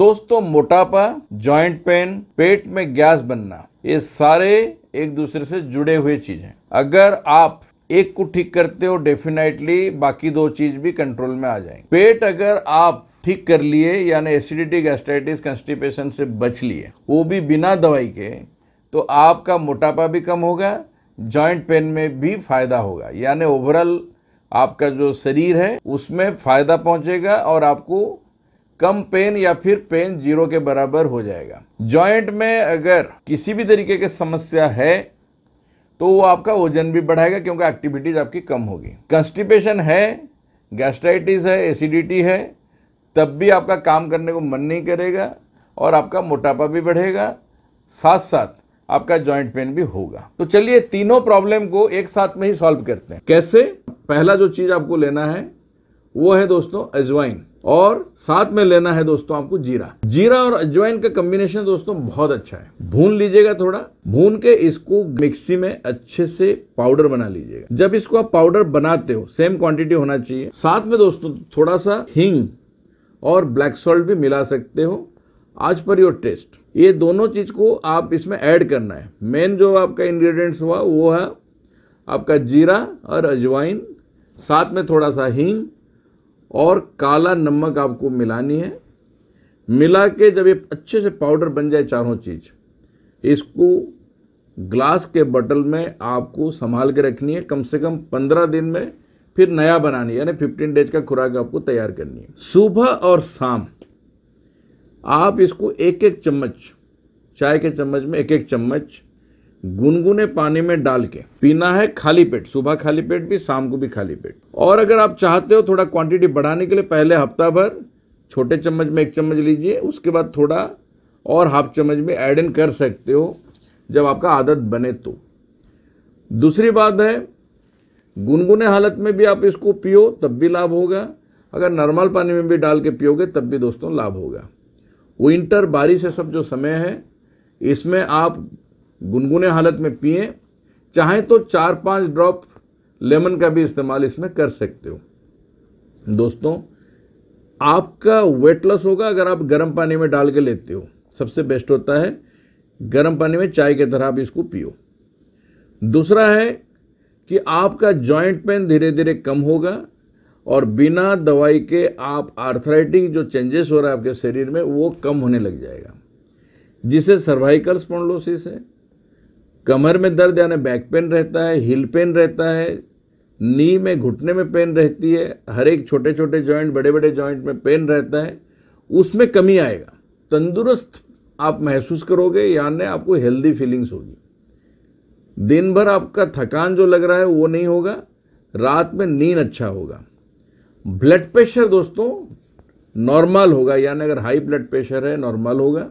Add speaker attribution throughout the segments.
Speaker 1: दोस्तों मोटापा joint pain पेट में गैस बनना ये सारे एक दूसरे से जुड़े हुए चीज हैं अगर आप एक को ठीक करते हो डेफिनेटली बाकी दो चीज भी कंट्रोल में आ जाएंगे पेट अगर आप ठीक कर लिए यानी एसिडिटी गैस्ट्राइटिस कंस्टिपेशन से बच लिए वो भी बिना दवाई के तो आपका मोटापा भी कम होगा जॉइंट पेन में भी फायदा होगा यानी ओवरऑल आपका जो शरीर है उसमें फायदा पहुंचेगा और आपको कम पेन या फिर पेन जीरो के बराबर हो जाएगा जॉइंट में अगर किसी भी तरीके की समस्या है तो वो आपका वजन भी बढ़ाएगा क्योंकि एक्टिविटीज़ आपकी कम होगी कंस्टिपेशन है गैस्ट्राइटिस है एसिडिटी है तब भी आपका काम करने को मन नहीं करेगा और आपका मोटापा भी बढ़ेगा साथ साथ आपका जॉइंट पेन भी होगा तो चलिए तीनों प्रॉब्लम को एक साथ में ही सॉल्व करते हैं कैसे पहला जो चीज़ आपको लेना है वो है दोस्तों अजवाइन और साथ में लेना है दोस्तों आपको जीरा जीरा और अजवाइन का कम्बिनेशन दोस्तों बहुत अच्छा है भून लीजिएगा थोड़ा भून के इसको मिक्सी में अच्छे से पाउडर बना लीजिएगा जब इसको आप पाउडर बनाते हो सेम क्वांटिटी होना चाहिए साथ में दोस्तों थोड़ा सा हींग और ब्लैक सॉल्ट भी मिला सकते हो आज पर योर टेस्ट ये दोनों चीज को आप इसमें ऐड करना है मेन जो आपका इंग्रेडिएंट्स हुआ वो है आपका जीरा और अजवाइन साथ में थोड़ा सा हींग और काला नमक आपको मिलानी है मिला के जब ये अच्छे से पाउडर बन जाए चारों चीज़ इसको ग्लास के बटल में आपको संभाल के रखनी है कम से कम पंद्रह दिन में फिर नया बनानी है यानी फिफ्टीन डेज का खुराक आपको तैयार करनी है सुबह और शाम आप इसको एक एक चम्मच चाय के चम्मच में एक एक चम्मच गुनगुने पानी में डाल के पीना है खाली पेट सुबह खाली पेट भी शाम को भी खाली पेट और अगर आप चाहते हो थोड़ा क्वांटिटी बढ़ाने के लिए पहले हफ्ता भर छोटे चम्मच में एक चम्मच लीजिए उसके बाद थोड़ा और हाफ चम्मच में ऐड इन कर सकते हो जब आपका आदत बने तो दूसरी बात है गुनगुने हालत में भी आप इसको पियो तब भी लाभ होगा अगर नॉर्मल पानी में भी डाल के पियोगे तब भी दोस्तों लाभ होगा विंटर बारिश है सब जो समय है इसमें आप गुनगुने हालत में पिए चाहे तो चार पांच ड्रॉप लेमन का भी इस्तेमाल इसमें कर सकते हो दोस्तों आपका वेट लॉस होगा अगर आप गर्म पानी में डाल के लेते हो सबसे बेस्ट होता है गर्म पानी में चाय की तरह आप इसको पियो दूसरा है कि आपका जॉइंट पेन धीरे धीरे कम होगा और बिना दवाई के आप आर्थराइटिक जो चेंजेस हो रहा है आपके शरीर में वो कम होने लग जाएगा जिसे सर्वाइकल स्पोंडलोसिस है कमर में दर्द यानी बैक पेन रहता है हिल पेन रहता है नी में घुटने में पेन रहती है हर एक छोटे छोटे जॉइंट बड़े बड़े जॉइंट में पेन रहता है उसमें कमी आएगा तंदुरुस्त आप महसूस करोगे यानी आपको हेल्दी फीलिंग्स होगी दिन भर आपका थकान जो लग रहा है वो नहीं होगा रात में नींद अच्छा होगा ब्लड प्रेशर दोस्तों नॉर्मल होगा यानी अगर हाई ब्लड प्रेशर है नॉर्मल होगा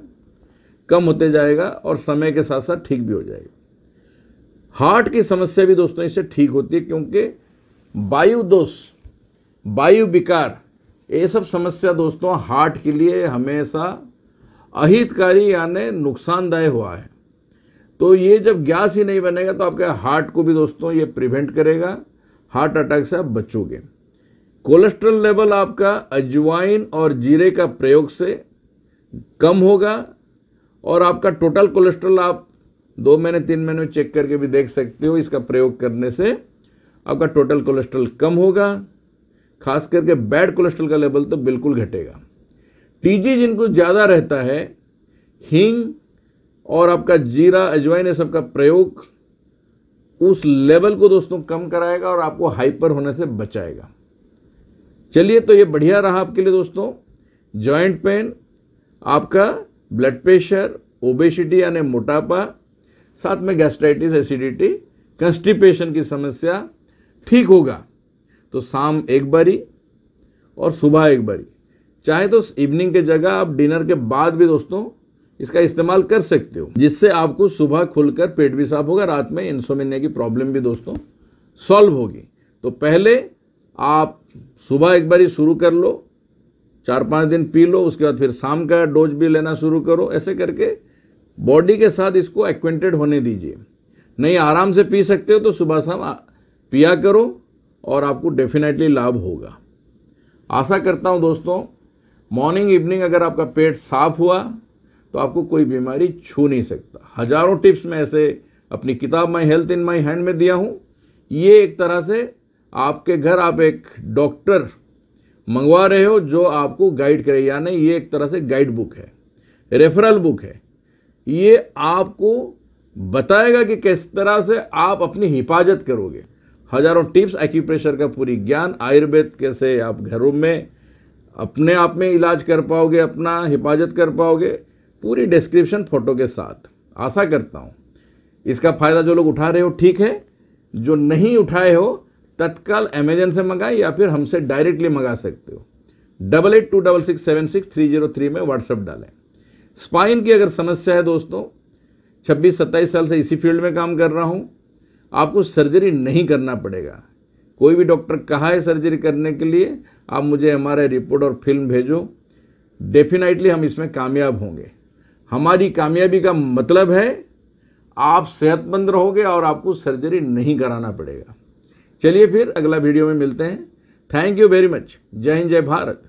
Speaker 1: कम होते जाएगा और समय के साथ साथ ठीक भी हो जाएगा हार्ट की समस्या भी दोस्तों इससे ठीक होती है क्योंकि वायु दोष वायु विकार ये सब समस्या दोस्तों हार्ट के लिए हमेशा अहितकारी यानी नुकसानदाय हुआ है तो ये जब गैस ही नहीं बनेगा तो आपके हार्ट को भी दोस्तों ये प्रिवेंट करेगा हार्ट अटैक से आप बचोगे कोलेस्ट्रॉल लेवल आपका अजवाइन और जीरे का प्रयोग से कम होगा और आपका टोटल कोलेस्ट्रॉल आप दो महीने तीन महीने चेक करके भी देख सकते हो इसका प्रयोग करने से आपका टोटल कोलेस्ट्रॉल कम होगा खास करके बैड कोलेस्ट्रॉल का लेवल तो बिल्कुल घटेगा टीजी जिनको ज़्यादा रहता है हींग और आपका जीरा अजवाइन ये सबका प्रयोग उस लेवल को दोस्तों कम कराएगा और आपको हाइपर होने से बचाएगा चलिए तो ये बढ़िया रहा आपके लिए दोस्तों जॉइंट पेन आपका ब्लड प्रेशर ओबेसिटी यानी मोटापा साथ में गैस्ट्राइटिस एसिडिटी कंस्टिपेशन की समस्या ठीक होगा तो शाम एक बारी और सुबह एक बारी चाहे तो इवनिंग के जगह आप डिनर के बाद भी दोस्तों इसका इस्तेमाल कर सकते हो जिससे आपको सुबह खुलकर पेट भी साफ होगा रात में इंसोमिनिया की प्रॉब्लम भी दोस्तों सॉल्व होगी तो पहले आप सुबह एक बारी शुरू कर लो चार पाँच दिन पी लो उसके बाद फिर शाम का डोज भी लेना शुरू करो ऐसे करके बॉडी के साथ इसको एक्वेंटेड होने दीजिए नहीं आराम से पी सकते हो तो सुबह शाम पिया करो और आपको डेफिनेटली लाभ होगा आशा करता हूँ दोस्तों मॉर्निंग इवनिंग अगर आपका पेट साफ हुआ तो आपको कोई बीमारी छू नहीं सकता हजारों टिप्स मैं ऐसे अपनी किताब my health in my hand में दिया हूँ ये एक तरह से आपके घर आप एक डॉक्टर मंगवा रहे हो जो आपको गाइड करे यानी ये एक तरह से गाइड बुक है रेफरल बुक है ये आपको बताएगा कि किस तरह से आप अपनी हिफाजत करोगे हजारों टिप्स एक्यूप्रेशर का पूरी ज्ञान आयुर्वेद कैसे आप घरों में अपने आप में इलाज कर पाओगे अपना हिफाजत कर पाओगे पूरी डिस्क्रिप्शन फ़ोटो के साथ आशा करता हूँ इसका फ़ायदा जो लोग उठा रहे हो ठीक है जो नहीं उठाए हो तत्काल अमेजन से मंगाए या फिर हमसे डायरेक्टली मंगा सकते हो double eight two double six seven six three zero three में व्हाट्सअप डालें स्पाइन की अगर समस्या है दोस्तों 26-27 साल से इसी फील्ड में काम कर रहा हूँ आपको सर्जरी नहीं करना पड़ेगा कोई भी डॉक्टर कहा है सर्जरी करने के लिए आप मुझे हमारे रिपोर्ट और फिल्म भेजो डेफिनेटली हम इसमें कामयाब होंगे हमारी कामयाबी का मतलब है आप सेहतमंद रहोगे और आपको सर्जरी नहीं कराना पड़ेगा चलिए फिर अगला वीडियो में मिलते हैं थैंक यू वेरी मच जय हिंद जय भारत